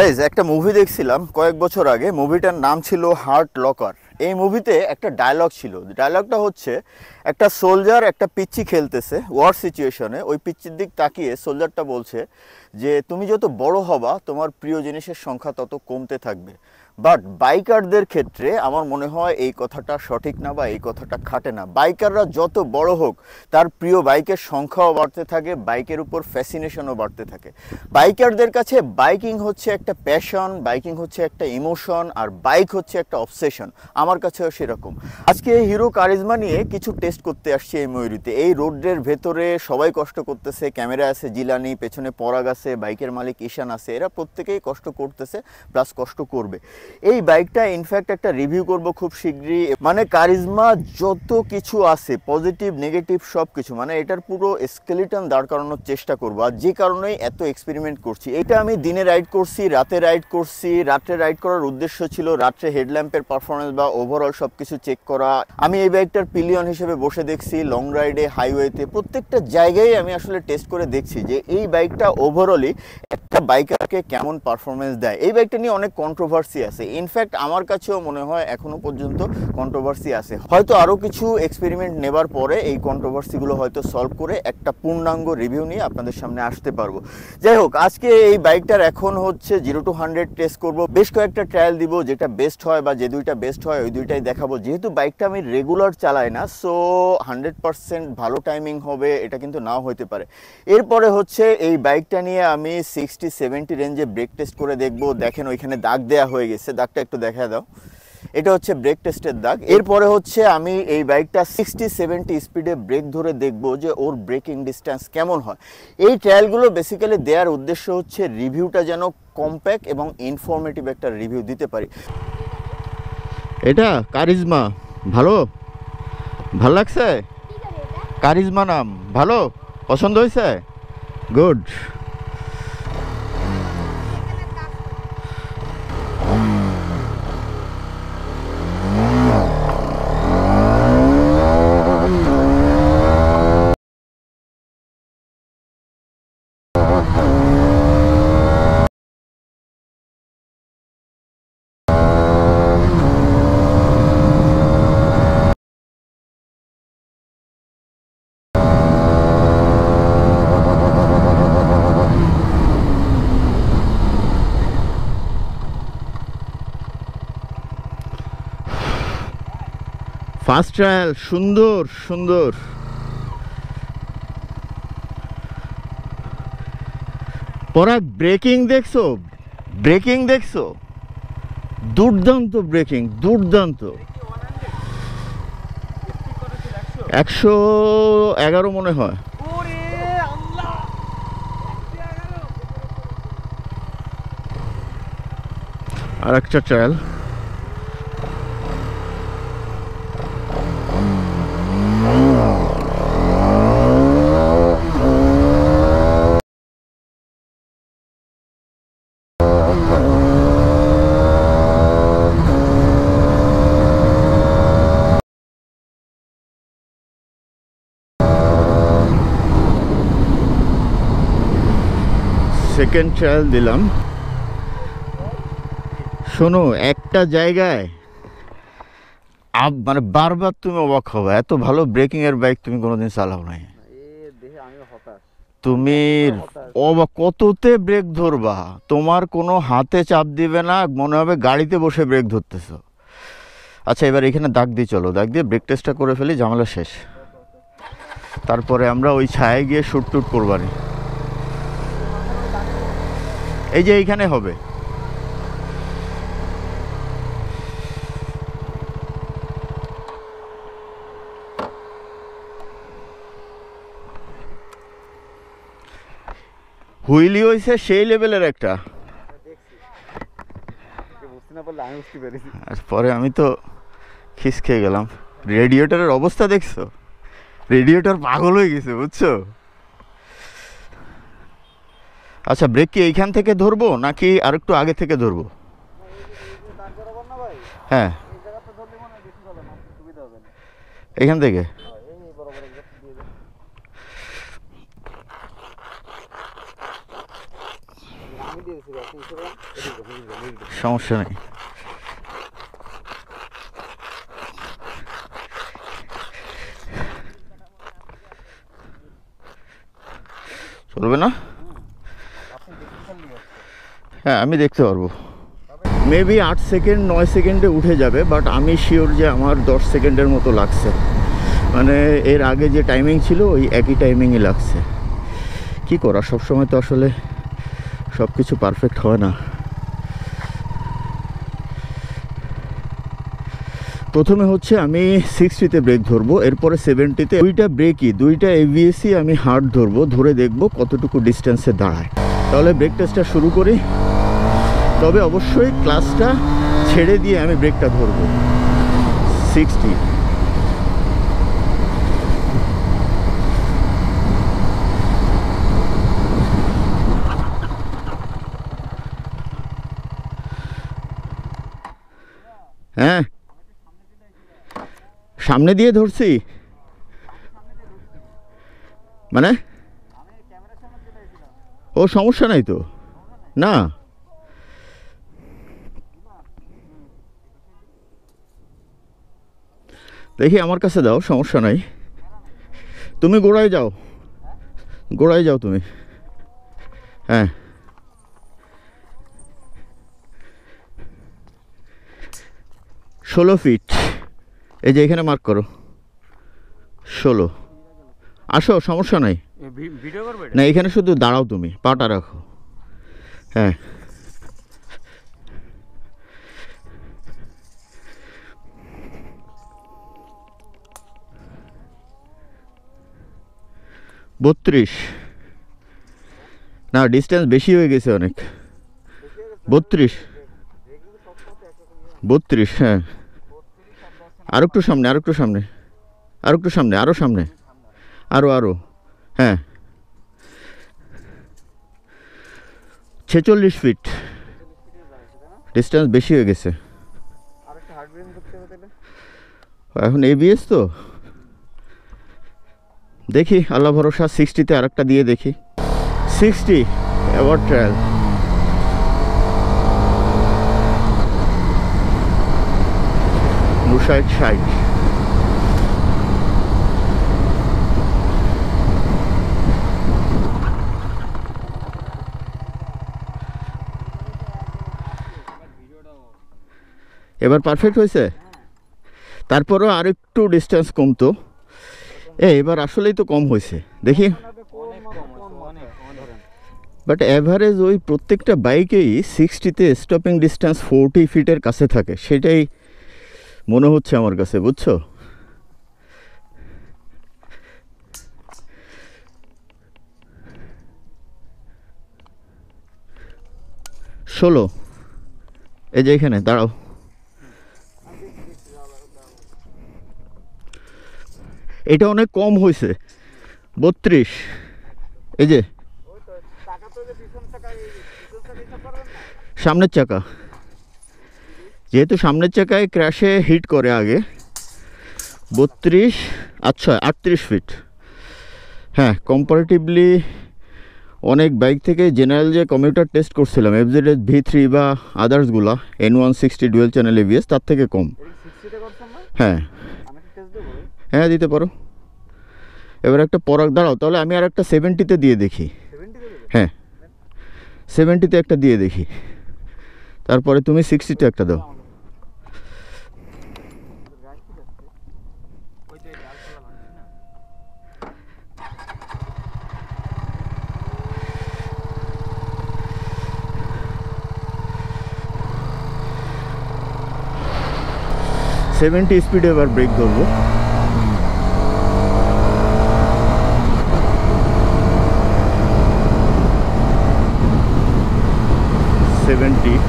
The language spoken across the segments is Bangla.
গাইজ একটা মুভি দেখছিলাম কয়েক বছর আগে মুভিটার নাম ছিল হার্ট লকার এই মুভিতে একটা ডায়লগ ছিল ডায়লগটা হচ্ছে একটা সোলজার একটা পিচ্ছি খেলতেছে ওয়ার সিচুয়েশনে ওই পিচ্ছির দিক তাকিয়ে সোলজারটা বলছে যে তুমি যত বড় হবা তোমার প্রিয় জিনিসের সংখ্যা তত কমতে থাকবে বাট বাইকারদের ক্ষেত্রে আমার মনে হয় এই কথাটা সঠিক না বা এই কথাটা খাটে না বাইকাররা যত বড় হোক তার প্রিয় বাইকের সংখ্যাও বাড়তে থাকে বাইকের উপর ফ্যাসিনেশনও বাড়তে থাকে বাইকারদের কাছে বাইকিং হচ্ছে একটা প্যাশন বাইকিং হচ্ছে একটা ইমোশন আর বাইক হচ্ছে একটা অবসেশন আমার কাছেও সেরকম আজকে এই হিরো কারিজমা নিয়ে কিছু টেস্ট করতে আসছি এই ময়ূরীতে এই রোডের ভেতরে সবাই কষ্ট করতেছে ক্যামেরা আছে জিলানি পেছনে পরাগ আছে বাইকের মালিক ঈশান আছে এরা প্রত্যেকেই কষ্ট করতেছে প্লাস কষ্ট করবে এই বাইকটা ইনফ্যাক্ট একটা রিভিউ করব খুব শীঘ্রই মানে কারিজমা যত কিছু আছে পজিটিভ নেগেটিভ সব কিছু মানে এটার পুরো স্কেলিটন দাঁড় করানোর চেষ্টা করবো আর যে কারণেই এত এক্সপেরিমেন্ট করছি এটা আমি দিনে রাইড করছি রাতে রাইড করছি রাত্রে রাইড করার উদ্দেশ্য ছিল রাত্রে হেডল্যাম্পের পারফরমেন্স বা ওভারঅল সব কিছু চেক করা আমি এই বাইকটার পিলিয়ন হিসেবে বসে দেখছি লং রাইডে হাইওয়েতে প্রত্যেকটা জায়গায় আমি আসলে টেস্ট করে দেখছি যে এই বাইকটা ওভারঅলই একটা বাইকারকে কেমন পারফরমেন্স দেয় এই বাইকটা নিয়ে অনেক কন্ট্রোভার্সি আছে আছে ইনফ্যাক্ট আমার কাছেও মনে হয় এখনো পর্যন্ত কন্ট্রোভার্সি আছে হয়তো আরও কিছু এক্সপেরিমেন্ট নেবার পরে এই কন্ট্রোভার্সিগুলো হয়তো সলভ করে একটা পূর্ণাঙ্গ রিভিউ নিয়ে আপনাদের সামনে আসতে পারবো যাই হোক আজকে এই বাইকটার এখন হচ্ছে জিরো টু হান্ড্রেড টেস্ট করবো বেশ কয়েকটা ট্রায়াল দিব যেটা বেস্ট হয় বা যে দুইটা বেস্ট হয় ওই দুইটাই দেখাবো যেহেতু বাইকটা আমি রেগুলার চালাই না সো হান্ড্রেড পারসেন্ট ভালো টাইমিং হবে এটা কিন্তু নাও হইতে পারে এরপরে হচ্ছে এই বাইকটা নিয়ে আমি সিক্সটি সেভেন্টি রেঞ্জে ব্রেক টেস্ট করে দেখবো দেখেন ওইখানে দাগ দেয়া হয়ে গেছে আছে দাগটা একটু দেখা দাও এটা হচ্ছে ব্রেক টেস্টের দাগ এরপরে হচ্ছে আমি এই বাইকটা সিক্সটি সেভেন্টি স্পিডে ব্রেক ধরে দেখব যে ওর ব্রেকিং ডিস্ট্যান্স কেমন হয় এই ট্রায়ালগুলো বেসিক্যালি দেওয়ার উদ্দেশ্য হচ্ছে রিভিউটা যেন কম্প্যাক্ট এবং ইনফরমেটিভ একটা রিভিউ দিতে পারি এটা কারিজমা ভালো ভাল লাগছে কারিজমা নাম ভালো পছন্দ হয়েছে গুড ফার্স্ট ট্রায়াল সুন্দর সুন্দর পরাগ ব্রেকিং দেখছো ব্রেকিং দেখছো দুর্দান্ত ব্রেকিং দুর্দান্ত একশো এগারো মনে হয় আর একটা ট্রায়াল সেকেন্ড ট্রায়াল দিলাম শোনো একটা জায়গায় আপ মানে বারবার তুমি অবাক হবে এত ভালো ব্রেকিংয়ের বাইক তুমি কোনোদিন চালাও নাই তুমি অবাক কততে ব্রেক ধরবা তোমার কোনো হাতে চাপ দিবে না মনে হবে গাড়িতে বসে ব্রেক ধরতেছো আচ্ছা এবার এখানে দাগ দিয়ে চলো দাগ দিয়ে ব্রেক টেস্টটা করে ফেলি ঝামেলা শেষ তারপরে আমরা ওই ছায়ে গিয়ে শ্যুট টুট করবানি এই যে এইখানে হবে হুইলি হয়েছে সেই লেভেলের একটা পরে আমি তো খিস খেয়ে গেলাম রেডিয়েটারের অবস্থা দেখছো রেডিয়েটার পাগল হয়ে গেছে বুঝছো আচ্ছা ব্রেক কি এইখান থেকে ধরবো নাকি আর একটু আগে থেকে ধরবো হ্যাঁ এখান থেকে সমস্যা নেই চলবে না হ্যাঁ আমি দেখতে পারবো মেবি আট সেকেন্ড নয় সেকেন্ডে উঠে যাবে বাট আমি শিওর যে আমার দশ সেকেন্ডের মতো লাগছে মানে এর আগে যে টাইমিং ছিল ওই একই টাইমিংই লাগছে কি করা সবসময় তো আসলে সব কিছু পারফেক্ট হয় না প্রথমে হচ্ছে আমি সিক্সটিতে ব্রেক ধরবো এরপরে সেভেন্টিতে দুইটা ব্রেকই দুইটা এভিএসি আমি হার্ড ধরবো ধরে দেখবো কতটুকু ডিস্টেন্সে দাঁড়ায় তাহলে ব্রেক টেস্টটা শুরু করি তবে অবশ্যই ক্লাসটা ছেড়ে দিয়ে আমি ব্রেকটা ধরব সিক্সটি হ্যাঁ সামনে দিয়ে ধরছি মানে ও সমস্যা নাই তো না দেখি আমার কাছে দাও সমস্যা নাই তুমি গোড়ায় যাও গোড়ায় যাও তুমি হ্যাঁ ষোলো ফিট এই যে এখানে মার্ক করো ষোলো আসো সমস্যা নাই না এখানে শুধু দাঁড়াও তুমি পাটা রাখো হ্যাঁ বত্রিশ না ডিস্টেন্স বেশি হয়ে গেছে অনেক বত্রিশ বত্রিশ হ্যাঁ আর একটু সামনে আর একটু সামনে আর একটু সামনে আরও সামনে আরও আরও হ্যাঁ ছেচল্লিশ ফিট ডিস্টেন্স বেশি হয়ে গেছে এখন এবিএস তো দেখি আল্লাহ ভরসা সিক্সটিতে আরেকটা দিয়ে দেখি সিক্সটি অ্যাওয়ার্ড ট্রায়াল এবার পারফেক্ট হয়েছে হ্যাঁ। তারপরও আর একটু ডিস্টেন্স কমতো এ এবার আসলেই তো কম হয়েছে দেখি বাট অ্যাভারেজ ওই প্রত্যেকটা বাইকেই সিক্সটিতে স্টপিং ডিস্টেন্স ফোরটি ফিটের কাছে থাকে সেটাই মনে হচ্ছে আমার কাছে বুঝছো ষোলো এই যে এখানে দাঁড়াও এটা অনেক কম হয়েছে বত্রিশ এই যে সামনের চাকা যেহেতু সামনের চাকায় ক্র্যাশে হিট করে আগে বত্রিশ আচ্ছা আটত্রিশ ফিট হ্যাঁ কম্পারেটিভলি অনেক বাইক থেকে জেনারেল যে কম্পিউটার টেস্ট করছিলাম এফজেড ভি থ্রি বা আদার্সগুলা N one sixty dual channel ABS তার থেকে কম হ্যাঁ হ্যাঁ দিতে পারো এবারে একটা বরাদ্দ দাও তাহলে আমি আরেকটা 70 তে দিয়ে দেখি 70 করে হ্যাঁ 70 তে একটা দিয়ে দেখি তারপরে তুমি 60 তে একটা দাও 70 স্পিডে একবার ব্রেক করবে সেভেন্টি স্কিড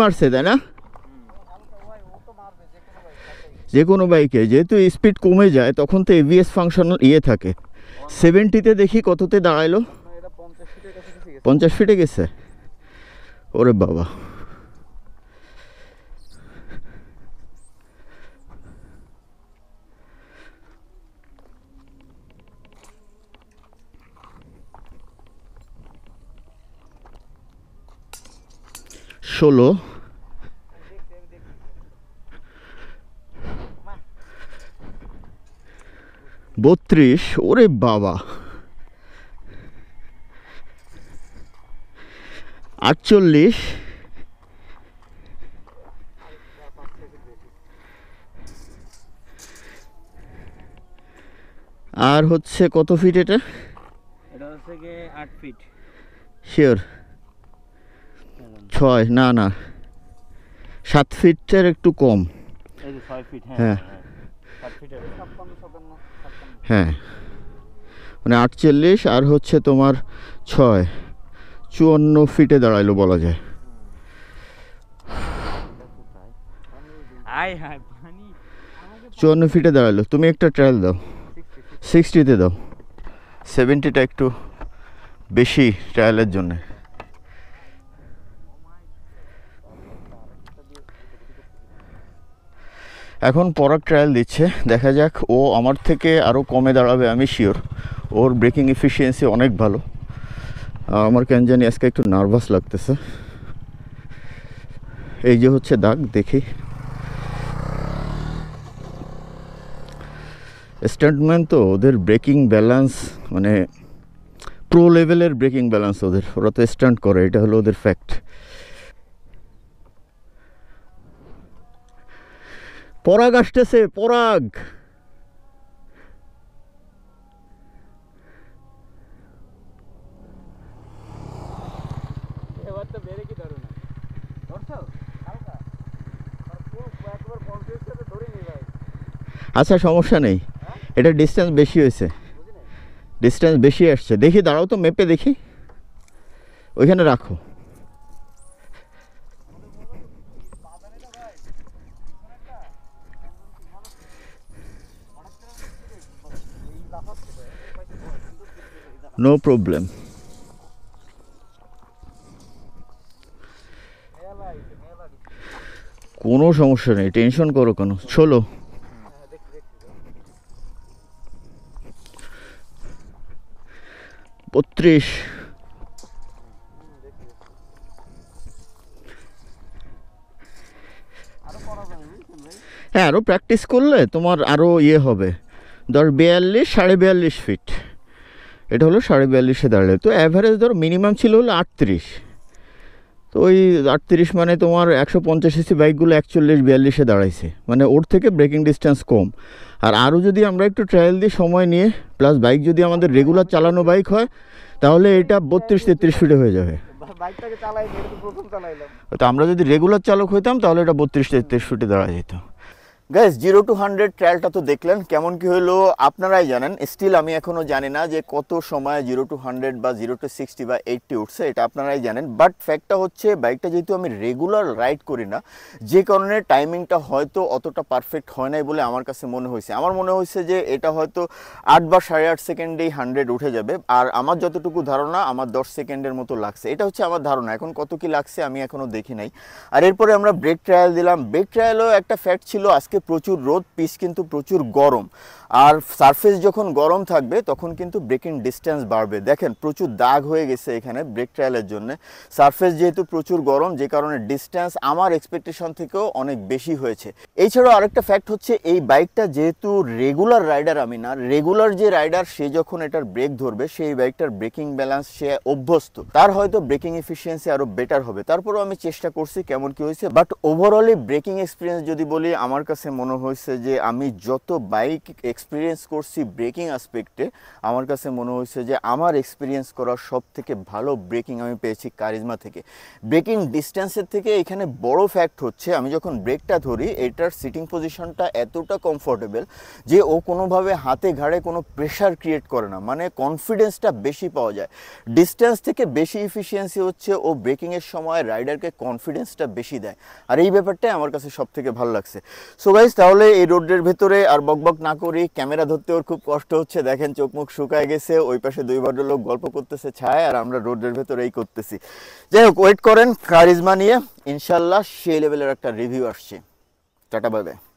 মারছে তাই না যে কোনো বাইকে যেহেতু স্পিড কমে যায় তখন তো এভিএস ফাংশনাল ইয়ে থাকে সেভেন্টিতে দেখি কততে দাঁড়াইলো পঞ্চাশ ফিটে গেছে ওরে বাবা ষোলো বত্রিশ ওরে বাবা আটচল্লিশ আর হচ্ছে কত ফিট এটা এটা হচ্ছে 8 ফিট শিওর ছয় না না সাত ফিটের একটু কম হ্যাঁ হ্যাঁ।, হ্যাঁ, হ্যাঁ।, হ্যাঁ মানে আটচল্লিশ আর হচ্ছে তোমার ছয় চুয়ান্ন ফিটে দাঁড়াইলো বলা যায় চুয়ান্ন ফিটে দাঁড়াইলো তুমি একটা ট্রায়াল দাও সিক্সটিতে দাও সেভেন্টিটা একটু বেশি ট্রায়ালের জন্যে এখন পরাগ ট্রায়াল দিচ্ছে দেখা যাক ও আমার থেকে আরও কমে দাঁড়াবে আমি শিওর ওর ব্রেকিং এফিসিয়েন্সি অনেক ভালো আমার কেন জানি আজকে একটু নার্ভাস লাগতেছে এই যে হচ্ছে দাগ দেখি স্টান্টম্যান তো ওদের ব্রেকিং ব্যালেন্স মানে প্রো লেভেলের ব্রেকিং ব্যালেন্স ওদের ওরা তো স্টান্ট করে এটা হলো ওদের ফ্যাক্ট পরাগ আসতেছে পরাগ আচ্ছা সমস্যা নেই হ্যাঁ? এটা ডিস্টেন্স বেশি হয়েছে ডিস্টেন্স বেশি আসছে দেখি দাঁড়াও তো মেপে দেখি ওইখানে রাখো নো প্রবলেম কোনো সমস্যা নেই টেনশন করো কেন চলো বত্রিশ হ্যাঁ আরও প্র্যাকটিস করলে তোমার আরও ইয়ে হবে ধর বিয়াল্লিশ সাড়ে বিয়াল্লিশ ফিট এটা হলো সাড়ে বিয়াল্লিশে দাঁড়ালে তো অ্যাভারেজ ধরো মিনিমাম ছিল হলো আটত্রিশ তো ওই আটত্রিশ মানে তোমার একশো পঞ্চাশ এসি বাইকগুলো একচল্লিশ বিয়াল্লিশে দাঁড়াইছে মানে ওর থেকে ব্রেকিং ডিস্টেন্স কম আর আরও যদি আমরা একটু ট্রায়াল দিয়ে সময় নিয়ে প্লাস বাইক যদি আমাদের রেগুলার চালানো বাইক হয় তাহলে এটা বত্রিশ তেত্রিশ ফিটে হয়ে যাবে তো আমরা যদি রেগুলার চালক হইতাম তাহলে এটা বত্রিশ তেত্রিশ ফিটে দাঁড়া যেত গ্যাস জিরো টু হান্ড্রেড ট্রায়ালটা তো দেখলেন কেমন কি হলো আপনারাই জানেন স্টিল আমি এখনও জানি না যে কত সময় জিরো টু হান্ড্রেড বা জিরো টু সিক্সটি বা এইটটি উঠছে এটা আপনারাই জানেন বাট ফ্যাক্টটা হচ্ছে বাইকটা যেহেতু আমি রেগুলার রাইড করি না যে কারণে টাইমিংটা হয়তো অতটা পারফেক্ট হয় নাই বলে আমার কাছে মনে হয়েছে আমার মনে হয়েছে যে এটা হয়তো আট বা সাড়ে আট সেকেন্ডেই হান্ড্রেড উঠে যাবে আর আমার যতটুকু ধারণা আমার দশ সেকেন্ডের মতো লাগছে এটা হচ্ছে আমার ধারণা এখন কত কি লাগছে আমি এখনও দেখি নাই আর এরপরে আমরা ব্রেক ট্রায়াল দিলাম ব্রেক ট্রায়ালও একটা ফ্যাক্ট ছিল আজকে আজকে প্রচুর রোদ পিস কিন্তু প্রচুর গরম আর সারফেস যখন গরম থাকবে তখন কিন্তু ব্রেকিং ডিস্টেন্স বাড়বে দেখেন প্রচুর দাগ হয়ে গেছে এখানে ব্রেক ট্রায়ালের জন্য সারফেস যেহেতু প্রচুর গরম যে কারণে ডিস্টেন্স আমার এক্সপেকটেশন থেকেও অনেক বেশি হয়েছে এছাড়াও আরেকটা ফ্যাক্ট হচ্ছে এই বাইকটা যেহেতু রেগুলার রাইডার আমি না রেগুলার যে রাইডার সে যখন এটার ব্রেক ধরবে সেই বাইকটার ব্রেকিং ব্যালেন্স সে অভ্যস্ত তার হয়তো ব্রেকিং এফিসিয়েন্সি আরও বেটার হবে তারপরেও আমি চেষ্টা করছি কেমন কি হয়েছে বাট ওভারঅলই ব্রেকিং এক্সপিরিয়েন্স যদি বলি আমার কাছে মনে হয়েছে যে আমি যত বাইক এক্সপিরিয়েন্স করছি ব্রেকিং আসপেক্টে আমার কাছে মনে হয়েছে যে আমার এক্সপিরিয়েন্স করার সব থেকে ভালো ব্রেকিং আমি পেয়েছি কারিজমা থেকে ব্রেকিং ডিস্ট্যান্সের থেকে এখানে বড় ফ্যাক্ট হচ্ছে আমি যখন ব্রেকটা ধরি এটার সিটিং পজিশনটা এতটা কমফোর্টেবল যে ও কোনোভাবে হাতে ঘাড়ে কোনো প্রেশার ক্রিয়েট করে না মানে কনফিডেন্সটা বেশি পাওয়া যায় ডিস্ট্যান্স থেকে বেশি ইফিসিয়েন্সি হচ্ছে ও ব্রেকিংয়ের সময় রাইডারকে কনফিডেন্সটা বেশি দেয় আর এই ব্যাপারটাই আমার কাছে সব থেকে ভালো লাগছে সো গাইজ তাহলে এই রোডের ভেতরে আর বকবক না করি ক্যামেরা ধরতে ওর খুব কষ্ট হচ্ছে দেখেন চোখ মুখ শুকায় গেছে ওই পাশে দুই ভদ্রলোক গল্প করতেছে ছায় আর আমরা রোডের ভেতর এই করতেছি যাই হোক ওয়েট করেন কারিজমা নিয়ে ইনশাল্লাহ সেই লেভেলের একটা রিভিউ আসছে টাটা বাই